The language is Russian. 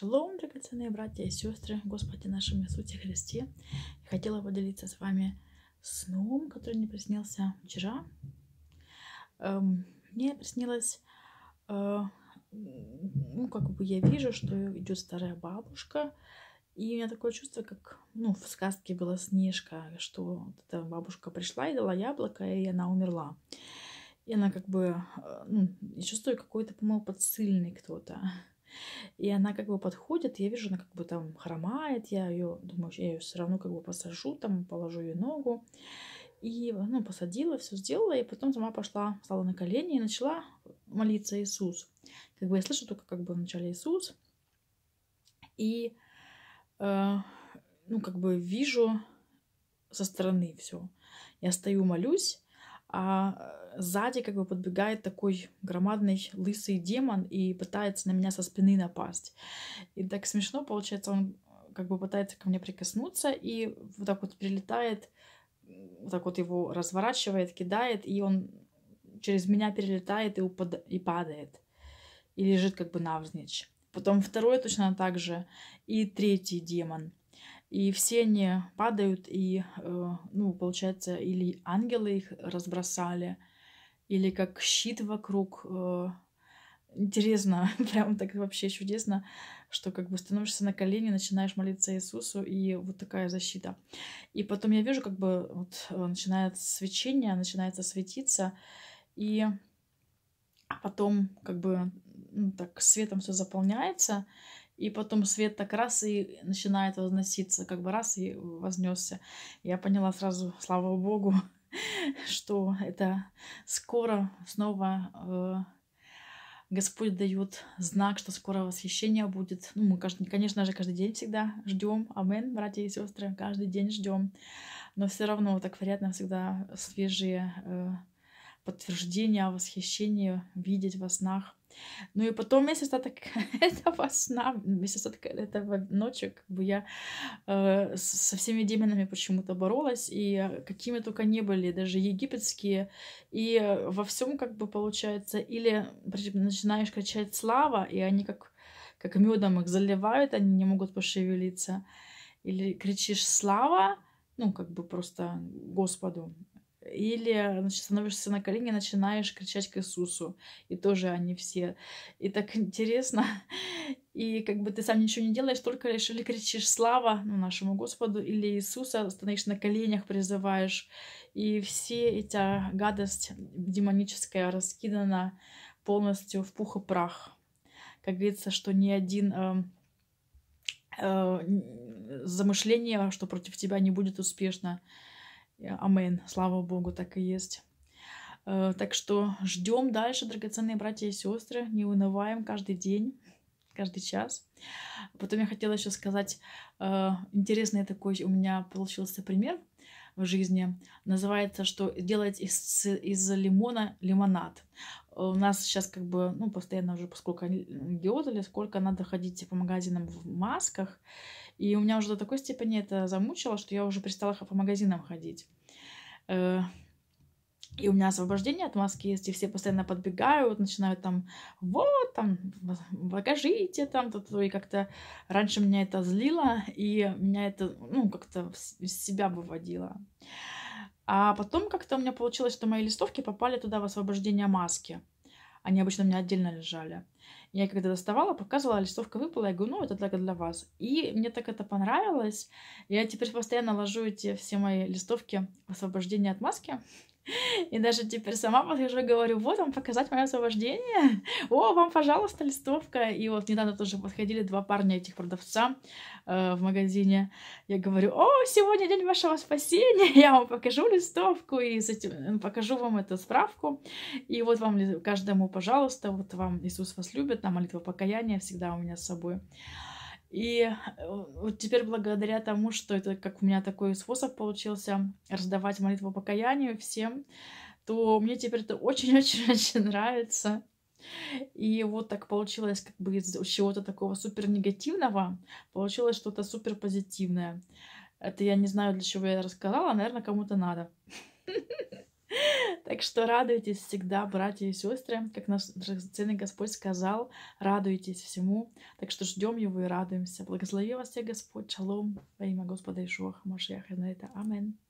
Шалом, драгоценные братья и сестры, Господи нашем Иисусе Христе. хотела поделиться с вами сном, который мне приснился вчера. Эм, мне приснилось, э, ну, как бы я вижу, что идет старая бабушка, и у меня такое чувство, как, ну, в сказке была Снежка, что вот эта бабушка пришла и дала яблоко, и она умерла. И она как бы, э, ну, я чувствую, какой-то, по-моему, подсыльный кто-то. И она как бы подходит, я вижу, она как бы там хромает, я ее, думаю, я ее все равно как бы посажу, там положу ее ногу. И, ну, посадила, все сделала, и потом сама пошла, стала на колени и начала молиться Иисус. Как бы я слышу только как бы вначале Иисус. И, э, ну, как бы вижу со стороны все. Я стою, молюсь, а сзади как бы подбегает такой громадный лысый демон и пытается на меня со спины напасть. И так смешно получается, он э, как бы пытается ко мне прикоснуться и вот так вот прилетает, вот так вот его разворачивает, кидает, и он через меня перелетает и, упад... и падает. И лежит как бы навзничь. Потом второй точно так же. И третий демон. И все они падают, и, э, ну, получается, или ангелы их разбросали, или как щит вокруг. Э, интересно, прям так вообще чудесно, что как бы становишься на колени, начинаешь молиться Иисусу, и вот такая защита. И потом я вижу, как бы вот э, начинает свечение, начинается светиться, и потом как бы ну, так светом все заполняется, и потом свет так раз и начинает возноситься, как бы раз и вознесся. Я поняла сразу, слава богу, что это скоро снова э, Господь дает знак, что скоро восхищение будет. Ну, мы, конечно же, каждый день всегда ждем. Амен, братья и сестры, каждый день ждем. Но все равно, так вероятно, всегда свежие э, подтверждения о восхищении видеть во снах. Ну и потом весь остаток этого сна, весь остаток этого ночи, как бы я э, со всеми демонами почему-то боролась, и э, какими только не были, даже египетские, и э, во всем как бы получается, или начинаешь кричать слава, и они как, как медом их заливают, они не могут пошевелиться, или кричишь слава, ну, как бы просто Господу, или значит, ну, становишься на колени и начинаешь кричать к Иисусу. И тоже они все. И так интересно. И как бы ты сам ничего не делаешь, только лишь или кричишь «Слава!» ну, нашему Господу, или Иисуса становишься на коленях, призываешь. И все эти гадость демоническая раскидана полностью в пух и прах. Как говорится, что ни один эм, э, замышление, что против тебя не будет успешно. Э, Амен. Слава Богу, так и есть. Э, так что ждем дальше, драгоценные братья и сестры. Не унываем каждый день, каждый час. Потом я хотела еще сказать, э, интересный такой у меня получился пример в жизни. Называется, что делать из, из лимона лимонад. У нас сейчас как бы, ну, постоянно уже, поскольку э, геодали, сколько надо ходить по типа, магазинам в масках. И у меня уже до такой степени это замучило, что я уже перестала по магазинам ходить э, и у меня освобождение от маски есть, и все постоянно подбегают, начинают там, вот, там, покажите, там, то, то, и как-то раньше меня это злило, и меня это, ну, как-то из себя выводило. А потом как-то у меня получилось, что мои листовки попали туда в освобождение маски. Они обычно у меня отдельно лежали. Я когда доставала, показывала, а листовка выпала, я говорю, ну, это только для вас. И мне так это понравилось. Я теперь постоянно ложу эти все мои листовки освобождения от маски и даже теперь сама подхожу и говорю, вот вам показать мое освобождение. О, вам, пожалуйста, листовка. И вот недавно тоже подходили два парня этих продавца э, в магазине. Я говорю, о, сегодня день вашего спасения, я вам покажу листовку и с этим э, покажу вам эту справку. И вот вам каждому, пожалуйста, вот вам Иисус вас любит, на молитва покаяния всегда у меня с собой. И э, вот теперь благодаря тому, что это как у меня такой способ получился раздавать молитву покаянию всем, то мне теперь это очень-очень-очень нравится. И вот так получилось, как бы из чего-то такого супер негативного получилось что-то супер позитивное. Это я не знаю, для чего я рассказала, наверное, кому-то надо. Так что радуйтесь всегда, братья и сестры, как наш ценный Господь сказал, радуйтесь всему. Так что ждем Его и радуемся. Благослови вас всех Господь. Шалом. Во имя Господа Ишуаха Машиаха. На это. Аминь.